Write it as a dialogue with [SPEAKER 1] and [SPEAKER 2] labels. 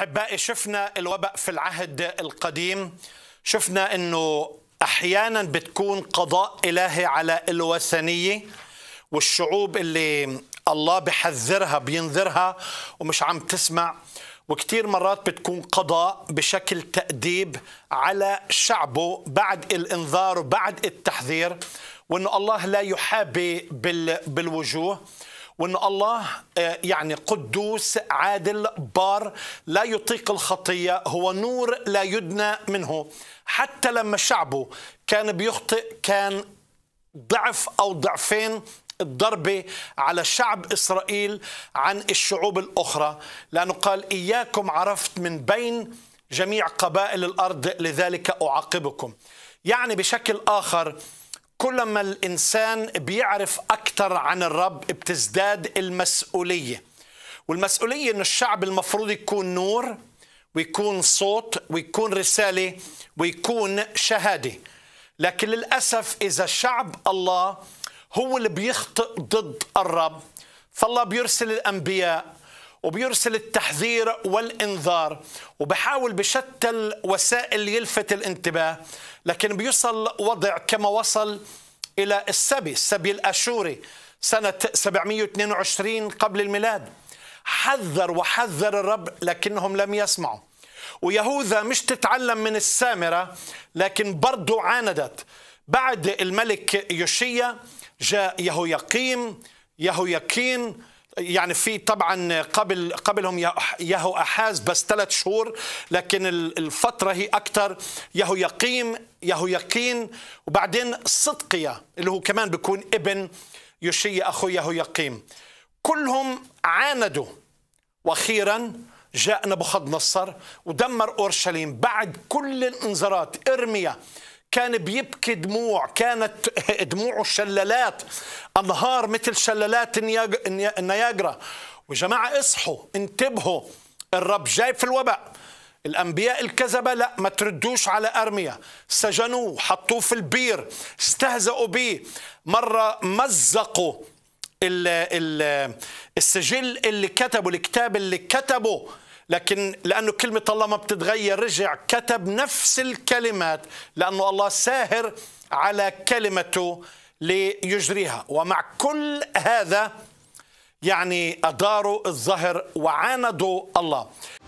[SPEAKER 1] احبائي شفنا الوباء في العهد القديم شفنا انه احيانا بتكون قضاء الهي على الوثنيه والشعوب اللي الله بحذرها بينذرها ومش عم تسمع وكثير مرات بتكون قضاء بشكل تأديب على شعبه بعد الإنذار وبعد التحذير وأنه الله لا يحابي بالوجوه وان الله آه، يعني قدوس عادل بار لا يطيق الخطيه هو نور لا يدنى منه حتى لما شعبه كان بيخطئ كان ضعف او ضعفين الضربة على شعب إسرائيل عن الشعوب الأخرى لأنه قال إياكم عرفت من بين جميع قبائل الأرض لذلك أعاقبكم يعني بشكل آخر كلما الإنسان بيعرف اكثر عن الرب بتزداد المسؤولية والمسؤولية أن الشعب المفروض يكون نور ويكون صوت ويكون رسالة ويكون شهادة لكن للأسف إذا شعب الله هو اللي بيخطئ ضد الرب فالله بيرسل الأنبياء وبيرسل التحذير والإنذار وبحاول بشتى الوسائل يلفت الانتباه لكن بيصل وضع كما وصل إلى السبي السبي الأشوري سنة 722 قبل الميلاد حذر وحذر الرب لكنهم لم يسمعوا ويهوذا مش تتعلم من السامرة لكن برضو عاندت بعد الملك يوشيا جاء يهوياقيم يهوياكين يعني في طبعا قبل قبلهم يهو احاز بس ثلاث شهور لكن الفتره هي اكثر يهو يقيم يهو يقين وبعدين صدقيا اللي هو كمان بيكون ابن يشي اخو يهو يقيم كلهم عاندوا واخيرا جاء نبوخذ نصر ودمر اورشليم بعد كل الانذارات ارميا كان بيبكي دموع كانت دموعه شلالات أنهار مثل شلالات النياجرا وجماعة اصحوا انتبهوا الرب جاي في الوباء الأنبياء الكذبة لا ما تردوش على أرميا سجنوه حطوه في البير استهزأوا به مرة مزقوا الـ ال السجل اللي كتبه الكتاب اللي كتبه لكن لأنه كلمة الله ما بتتغير رجع كتب نفس الكلمات لأنه الله ساهر على كلمته ليجريها ومع كل هذا يعني أداروا الظهر وعاندوا الله